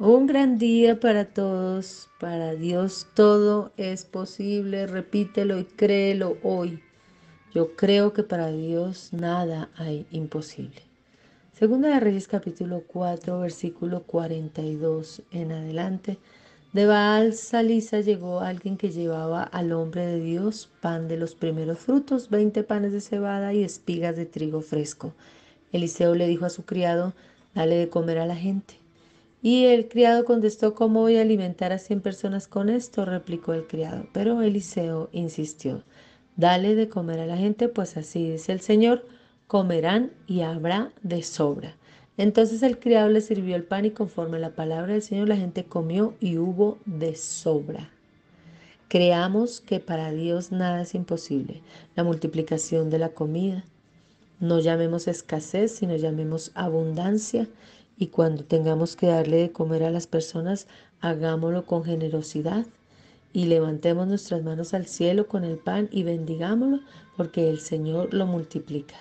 Un gran día para todos, para Dios todo es posible, repítelo y créelo hoy. Yo creo que para Dios nada hay imposible. Segunda de Reyes capítulo 4, versículo 42 en adelante. De Baal Salisa llegó alguien que llevaba al hombre de Dios pan de los primeros frutos, veinte panes de cebada y espigas de trigo fresco. Eliseo le dijo a su criado, dale de comer a la gente. Y el criado contestó, ¿cómo voy a alimentar a cien personas con esto? replicó el criado. Pero Eliseo insistió, dale de comer a la gente, pues así dice el Señor, comerán y habrá de sobra. Entonces el criado le sirvió el pan y conforme la palabra del Señor la gente comió y hubo de sobra. Creamos que para Dios nada es imposible. La multiplicación de la comida. No llamemos escasez, sino llamemos abundancia y cuando tengamos que darle de comer a las personas, hagámoslo con generosidad y levantemos nuestras manos al cielo con el pan y bendigámoslo, porque el Señor lo multiplica.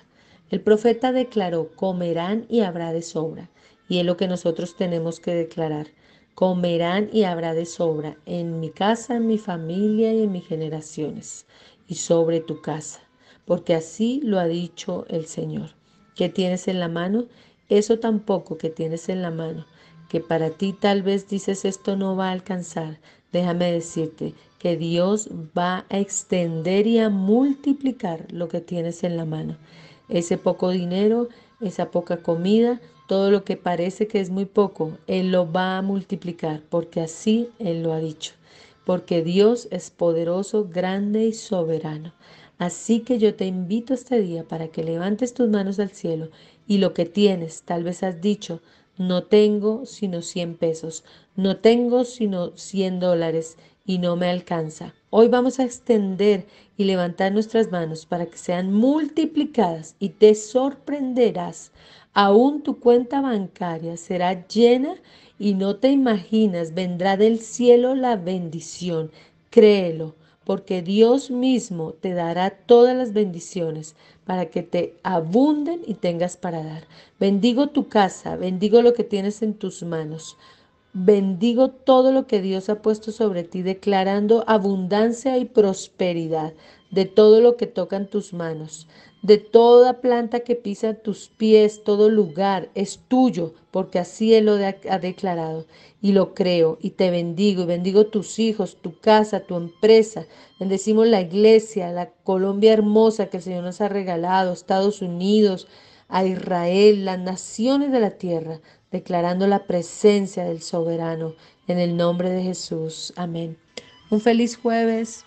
El profeta declaró, comerán y habrá de sobra. Y es lo que nosotros tenemos que declarar. Comerán y habrá de sobra en mi casa, en mi familia y en mis generaciones, y sobre tu casa, porque así lo ha dicho el Señor. ¿Qué tienes en la mano? eso tampoco que tienes en la mano, que para ti tal vez dices esto no va a alcanzar, déjame decirte que Dios va a extender y a multiplicar lo que tienes en la mano. Ese poco dinero, esa poca comida, todo lo que parece que es muy poco, Él lo va a multiplicar, porque así Él lo ha dicho. Porque Dios es poderoso, grande y soberano. Así que yo te invito este día para que levantes tus manos al cielo y lo que tienes, tal vez has dicho, no tengo sino 100 pesos, no tengo sino 100 dólares y no me alcanza. Hoy vamos a extender y levantar nuestras manos para que sean multiplicadas y te sorprenderás. Aún tu cuenta bancaria será llena y no te imaginas, vendrá del cielo la bendición. Créelo porque Dios mismo te dará todas las bendiciones para que te abunden y tengas para dar. Bendigo tu casa, bendigo lo que tienes en tus manos. Bendigo todo lo que Dios ha puesto sobre ti, declarando abundancia y prosperidad de todo lo que tocan tus manos, de toda planta que pisa tus pies, todo lugar es tuyo, porque así Él lo ha declarado. Y lo creo, y te bendigo, y bendigo tus hijos, tu casa, tu empresa. Bendecimos la iglesia, la Colombia hermosa que el Señor nos ha regalado, Estados Unidos, a Israel, las naciones de la tierra, declarando la presencia del soberano en el nombre de Jesús. Amén. Un feliz jueves.